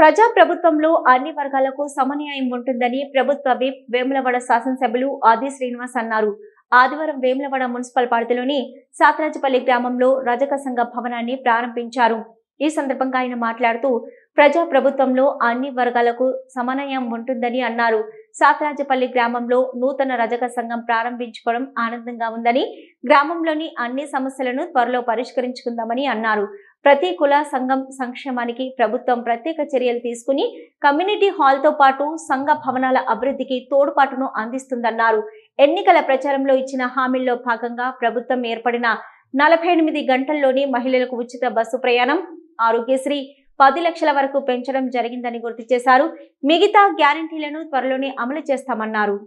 ప్రజాప్రభుత్వంలో అన్ని వర్గాలకు సమన్యాయం ఉంటుందని ప్రభుత్వ విప్ వేములవాడ శాసనసభ్యులు ఆది శ్రీనివాస్ అన్నారు ఆదివారం వేములవాడ మున్సిపల్ పరిధిలోని సాతరాజపల్లి గ్రామంలో రజక సంఘ భవనాన్ని ప్రారంభించారు ఈ సందర్భంగా ఆయన మాట్లాడుతూ ప్రజాప్రభుత్వంలో అన్ని వర్గాలకు సమన్వయం ఉంటుందని అన్నారు సాతరాజపల్లి గ్రామంలో నూతన రజక సంఘం ప్రారంభించుకోవడం ఆనందంగా ఉందని గ్రామంలోని అన్ని సమస్యలను త్వరలో పరిష్కరించుకుందామని అన్నారు ప్రతి కుల సంఘం సంక్షేమానికి ప్రభుత్వం ప్రత్యేక చర్యలు తీసుకుని కమ్యూనిటీ హాల్తో పాటు సంఘ భవనాల అభివృద్ధికి తోడ్పాటును అందిస్తుందన్నారు ఎన్నికల ప్రచారంలో ఇచ్చిన హామీల్లో భాగంగా ప్రభుత్వం ఏర్పడిన నలభై ఎనిమిది గంటల్లోనే మహిళలకు ఉచిత బస్సు ప్రయాణం ఆరోగ్యశ్రీ పది లక్షల వరకు పెంచడం జరిగిందని గుర్తు చేశారు మిగతా గ్యారంటీలను త్వరలోనే అమలు చేస్తామన్నారు